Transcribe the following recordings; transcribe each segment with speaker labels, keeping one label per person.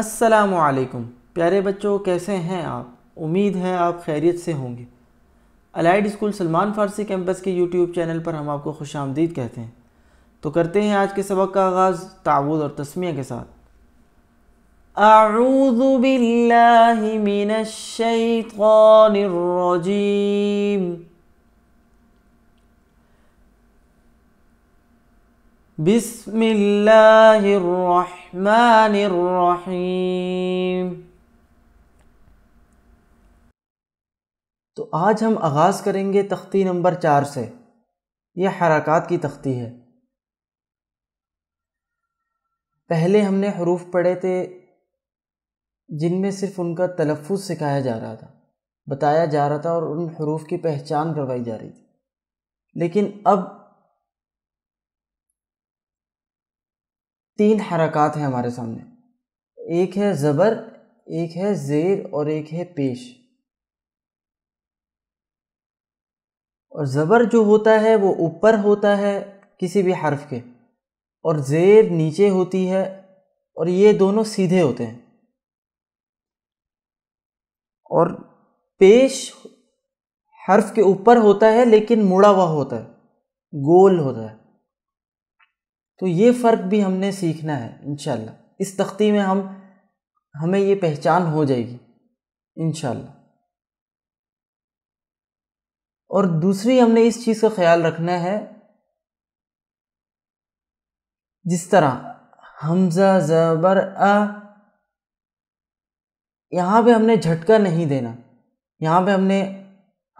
Speaker 1: असलकुम प्यारे बच्चों कैसे हैं आप उम्मीद है आप खैरियत से होंगे allied school Salman Farsi campus के यूट्यूब चैनल पर हम आपको खुश आमदीद कहते हैं तो करते हैं आज के सबक का आगाज़ तावुद और तस्मिया के साथ आऊज़ बिल्लाहि बिस्मिल्लाहिर्रहमानिर्रहीम तो आज हम आगाज़ करेंगे तख्ती नंबर चार से यह हरकत की तख्ती है पहले हमने हरूफ पढ़े थे जिनमें सिर्फ उनका तलफ़ सिखाया जा रहा था बताया जा रहा था और उन हरूफ की पहचान करवाई जा रही थी लेकिन अब तीन हरकत हैं हमारे सामने एक है ज़बर एक है ज़ेर और एक है पेश और ज़बर जो होता है वो ऊपर होता है किसी भी हर्फ के और ज़ेर नीचे होती है और ये दोनों सीधे होते हैं और पेश हर्फ के ऊपर होता है लेकिन मुड़ा हुआ होता है गोल होता है तो ये फ़र्क भी हमने सीखना है इन इस तख्ती में हम हमें ये पहचान हो जाएगी इन और दूसरी हमने इस चीज़ का ख्याल रखना है जिस तरह हमजा ज़बर अ यहाँ पे हमने झटका नहीं देना यहाँ पे हमने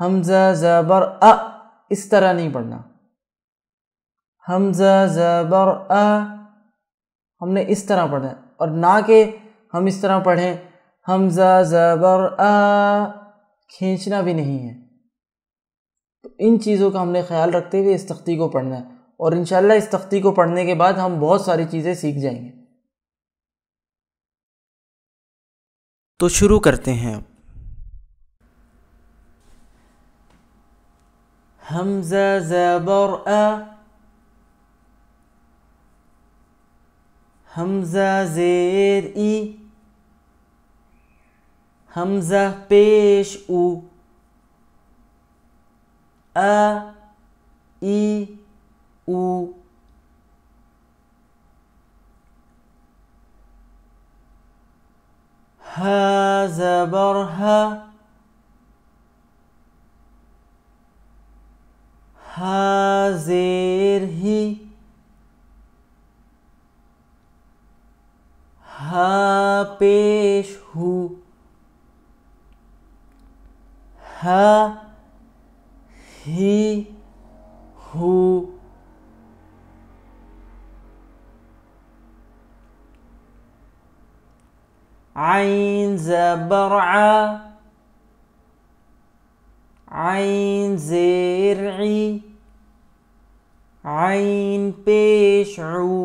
Speaker 1: हमजा ज़बर अ इस तरह नहीं पढ़ना हमजा ज़बर अ हमने इस तरह पढ़ा है और ना के हम इस तरह पढ़ें हमजा ज़बर अ खींचना भी नहीं है तो इन चीज़ों का हमने ख्याल रखते हुए इस तख्ती को पढ़ना है और इन इस तख्ती को पढ़ने के बाद हम बहुत सारी चीज़ें सीख जाएंगे तो शुरू करते हैं हमजा ज़बर अ همزة زير إي همزة بيش أو أ إي أو ها زبرها ها زير पेश हु ह ही हु عين زبرعة عين زرعي عين بيشعو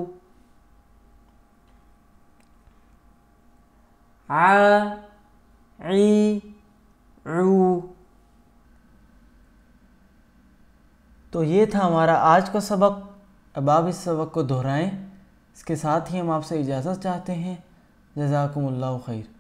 Speaker 1: आ ई रू तो ये था हमारा आज का सबक अब आप इस सबक को दोहराएं इसके साथ ही हम आपसे इजाज़त चाहते हैं जजाकम्ला खैर